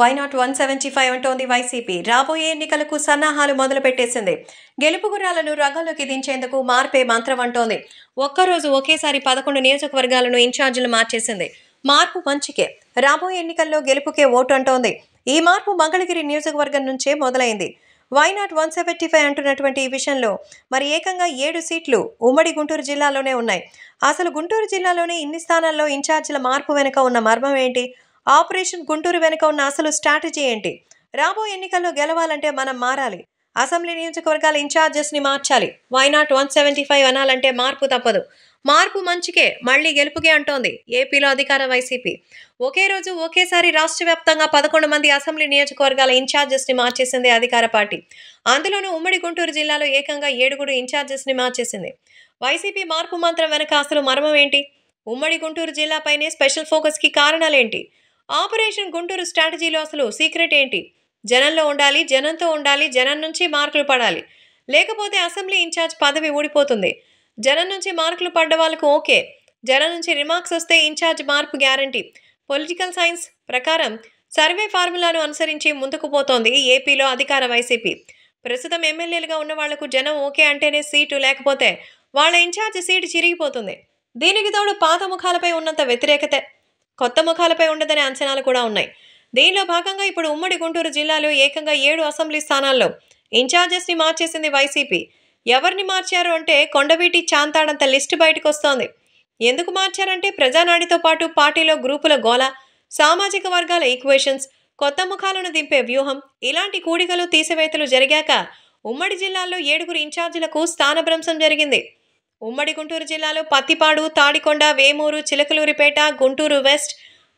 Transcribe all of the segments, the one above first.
why not one seventy five అంటోంది వైసీపీ రాబోయే ఎన్నికలకు సన్నాహాలు మొదలుపెట్టేసింది గెలుపు గుర్రాలను రంగంలోకి దించేందుకు మార్పే మంత్రం అంటోంది ఒక్కరోజు ఒకేసారి పదకొండు నియోజకవర్గాలను ఇన్ఛార్జీలు మార్చేసింది మార్పు మంచికే రాబోయే ఎన్నికల్లో గెలుపుకే ఓటు అంటోంది ఈ మార్పు మంగళగిరి నియోజకవర్గం నుంచే మొదలైంది why not one seventy five అంటున్నటువంటి ఈ విషయంలో మరి ఏకంగా ఏడు సీట్లు ఉమ్మడి గుంటూరు జిల్లాలోనే ఉన్నాయి అసలు గుంటూరు జిల్లాలోనే ఇన్ని స్థానాల్లో ఇన్ఛార్జీల మార్పు వెనుక ఉన్న మర్మం ఏంటి ఆపరేషన్ గుంటూరు వెనుక ఉన్న అసలు స్ట్రాటజీ ఏంటి రాబో ఎన్నికల్లో గెలవాలంటే మనం మారాలి అసెంబ్లీ నియోజకవర్గాల ఇన్ఛార్జెస్ని మార్చాలి వైనాట్ వన్ సెవెంటీ ఫైవ్ అనాలంటే మార్పు తప్పదు మార్పు మంచికే మళ్లీ గెలుపుకే అంటోంది ఏపీలో అధికార వైసీపీ ఒకే రోజు ఒకేసారి రాష్ట్ర వ్యాప్తంగా పదకొండు మంది అసెంబ్లీ నియోజకవర్గాల ఇన్ఛార్జెస్ని మార్చేసింది అధికార పార్టీ అందులోనూ ఉమ్మడి గుంటూరు జిల్లాలో ఏకంగా ఏడుగురు ఇన్ఛార్జెస్ని మార్చేసింది వైసీపీ మార్పు మాత్రం వెనక అసలు మర్మం ఏంటి ఉమ్మడి గుంటూరు జిల్లాపైనే స్పెషల్ ఫోకస్కి కారణాలేంటి ఆపరేషన్ గుంటూరు స్ట్రాటజీలో అసలు సీక్రెట్ ఏంటి జనంలో ఉండాలి జనంతో ఉండాలి జనం నుంచి మార్కులు పడాలి లేకపోతే అసెంబ్లీ ఇన్ఛార్జ్ పదవి ఊడిపోతుంది జనం నుంచి మార్కులు పడ్డ వాళ్ళకు ఓకే జనం నుంచి రిమార్క్స్ వస్తే ఇన్ఛార్జ్ మార్పు గ్యారంటీ పొలిటికల్ సైన్స్ ప్రకారం సర్వే ఫార్ములాను అనుసరించి ముందుకు పోతోంది ఏపీలో అధికార వైసీపీ ప్రస్తుతం ఎమ్మెల్యేలుగా ఉన్న వాళ్లకు జనం ఓకే అంటేనే సీటు లేకపోతే వాళ్ళ ఇన్ఛార్జ్ సీటు చిరిగిపోతుంది దీనికి తోడు పాత ముఖాలపై ఉన్నంత వ్యతిరేకత కొత్త ముఖాలపై ఉండదనే అంచనాలు కూడా ఉన్నాయి దీనిలో భాగంగా ఇప్పుడు ఉమ్మడి గుంటూరు జిల్లాలో ఏకంగా ఏడు అసెంబ్లీ స్థానాల్లో ని మార్చేసింది వైసీపీ ఎవరిని మార్చారు అంటే కొండవీటి చాంతాడంత లిస్టు బయటకు వస్తోంది ఎందుకు మార్చారంటే ప్రజానాడితో పాటు పార్టీలో గ్రూపుల గోల సామాజిక వర్గాల ఈక్వేషన్స్ కొత్త ముఖాలను దింపే వ్యూహం ఇలాంటి కూడికలు తీసివేతలు జరిగాక ఉమ్మడి జిల్లాల్లో ఏడుగురు ఇన్ఛార్జీలకు స్థానభ్రంశం జరిగింది ఉమ్మడి గుంటూరు జిల్లాలో పత్తిపాడు తాడికొండ వేమూరు చిలకలూరిపేట గుంటూరు వెస్ట్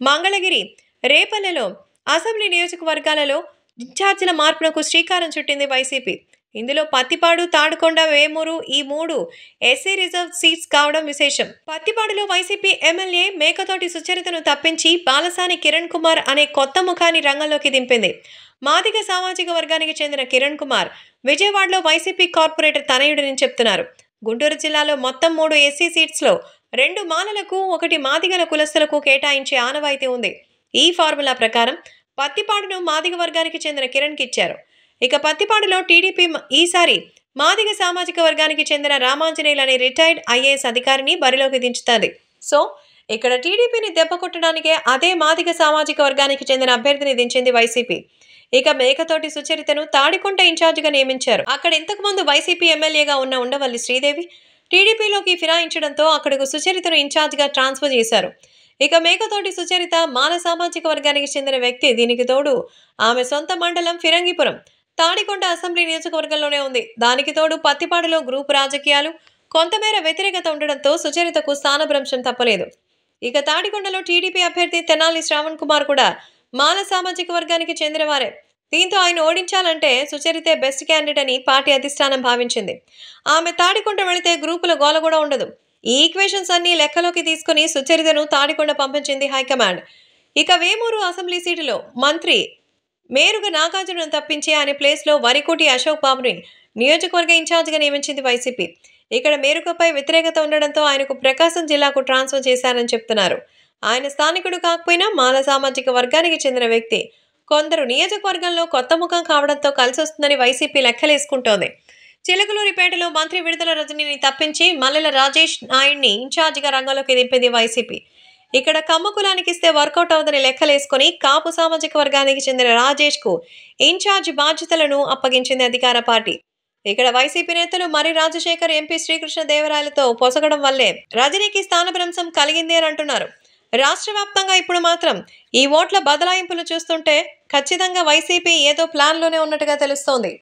మంగళగిరి రేపల్లెలో అసెంబ్లీ నియోజకవర్గాలలో ఇన్ఛార్జీల మార్పునకు శ్రీకారం చుట్టింది వైసీపీ ఇందులో పత్తిపాడు తాడుకొండ వేమూరు ఈ మూడు ఎస్సీ రిజర్వ్ సీట్స్ కావడం విశేషం పత్తిపాడులో వైసీపీ ఎమ్మెల్యే మేకతోటి సుచరితను తప్పించి బాలసాని కిరణ్ కుమార్ అనే కొత్త ముఖాన్ని రంగంలోకి దింపింది మాదిగ సామాజిక వర్గానికి చెందిన కిరణ్ కుమార్ విజయవాడలో వైసీపీ కార్పొరేటర్ తనయుడని చెప్తున్నారు గుంటూరు జిల్లాలో మొత్తం మూడు ఎస్సీ సీట్స్లో రెండు మాలలకు ఒకటి మాదిగల కులస్తులకు కేటాయించే ఆనవాయితీ ఉంది ఈ ఫార్ములా ప్రకారం పత్తిపాడును మాదిగ వర్గానికి చెందిన కిరణ్కి ఇచ్చారు ఇక పత్తిపాడులో టీడీపీ ఈసారి మాదిగ సామాజిక వర్గానికి చెందిన రామాంజనేయులు అనే రిటైర్డ్ ఐఏఎస్ అధికారిని బరిలోకి దించుతుంది సో ఇక్కడ టీడీపీని దెబ్బ కొట్టడానికే అదే మాదిగ సామాజిక వర్గానికి చెందిన అభ్యర్థిని దించింది వైసీపీ ఇక మేకతోటి సుచరితను తాడికొంట ఇన్ఛార్జిగా నియమించారు అక్కడ ఇంతకుముందు వైసీపీ ఎమ్మెల్యేగా ఉన్న ఉండవల్లి శ్రీదేవి టీడీపీలోకి ఫిరాయించడంతో అక్కడకు సుచరితను ఇన్ఛార్జిగా ట్రాన్స్ఫర్ చేశారు ఇక మేకతోటి సుచరిత మాన సామాజిక వర్గానికి చెందిన వ్యక్తి దీనికి తోడు ఆమె సొంత మండలం ఫిరంగిపురం తాడికొండ అసెంబ్లీ నియోజకవర్గంలోనే ఉంది దానికి తోడు పత్తిపాడులో గ్రూప్ రాజకీయాలు కొంతమేర వ్యతిరేకత ఉండడంతో సుచరితకు స్థానభ్రంశం తప్పలేదు ఇక తాడికొండలో టీడీపీ అభ్యర్థి తెనాలి శ్రావణ్ కుమార్ కూడా మాల సామాజిక వర్గానికి చెందినవారే దీంతో ఆయన ఓడించాలంటే సుచరితే బెస్ట్ క్యాండిడేట్ అని పార్టీ అధిష్టానం భావించింది ఆమె తాడికొండ వెళితే గ్రూపుల గోల కూడా ఉండదు ఈ ఈక్వేషన్స్ అన్నీ లెక్కలోకి తీసుకుని సుచరితను తాడికొండ పంపించింది హైకమాండ్ ఇక వేమూరు అసెంబ్లీ సీటులో మంత్రి మేరుగ నాగార్జును తప్పించి ఆయన ప్లేస్లో వరికోటి అశోక్ బాబుని నియోజకవర్గ ఇన్ఛార్జిగా నియమించింది వైసీపీ ఇక్కడ మేరుకపై వ్యతిరేకత ఉండడంతో ఆయనకు ప్రకాశం జిల్లాకు ట్రాన్స్ఫర్ చేశారని చెప్తున్నారు ఆయన స్థానికుడు కాకపోయినా మాల సామాజిక వర్గానికి చెందిన వ్యక్తి కొందరు నియోజకవర్గంలో కొత్త ముఖం కావడంతో కలిసి వస్తుందని వైసీపీ లెక్కలేసుకుంటోంది చిలకలూరిపేటలో మంత్రి విడుదల రజనీని తప్పించి మల్లెల రాజేష్ నాయుడిని ఇన్ఛార్జిగా రంగంలోకి దింపింది వైసీపీ ఇక్కడ కమ్మ కులానికి ఇస్తే వర్కౌట్ అవుదని లెక్కలేసుకుని కాపు సామాజిక వర్గానికి చెందిన రాజేష్కు ఇన్ఛార్జ్ బాధ్యతలను అప్పగించింది అధికార పార్టీ ఇక్కడ వైసీపీ నేతలు మరి రాజశేఖర్ ఎంపీ శ్రీకృష్ణ దేవరాయలతో పొసగడం వల్లే రజనీకి స్థానభ్రంశం కలిగింది అని అంటున్నారు రాష్ట్ర వ్యాప్తంగా ఇప్పుడు మాత్రం ఈ ఓట్ల బదలాయింపులు చూస్తుంటే ఖచ్చితంగా వైసీపీ ఏదో ప్లాన్లోనే ఉన్నట్టుగా తెలుస్తోంది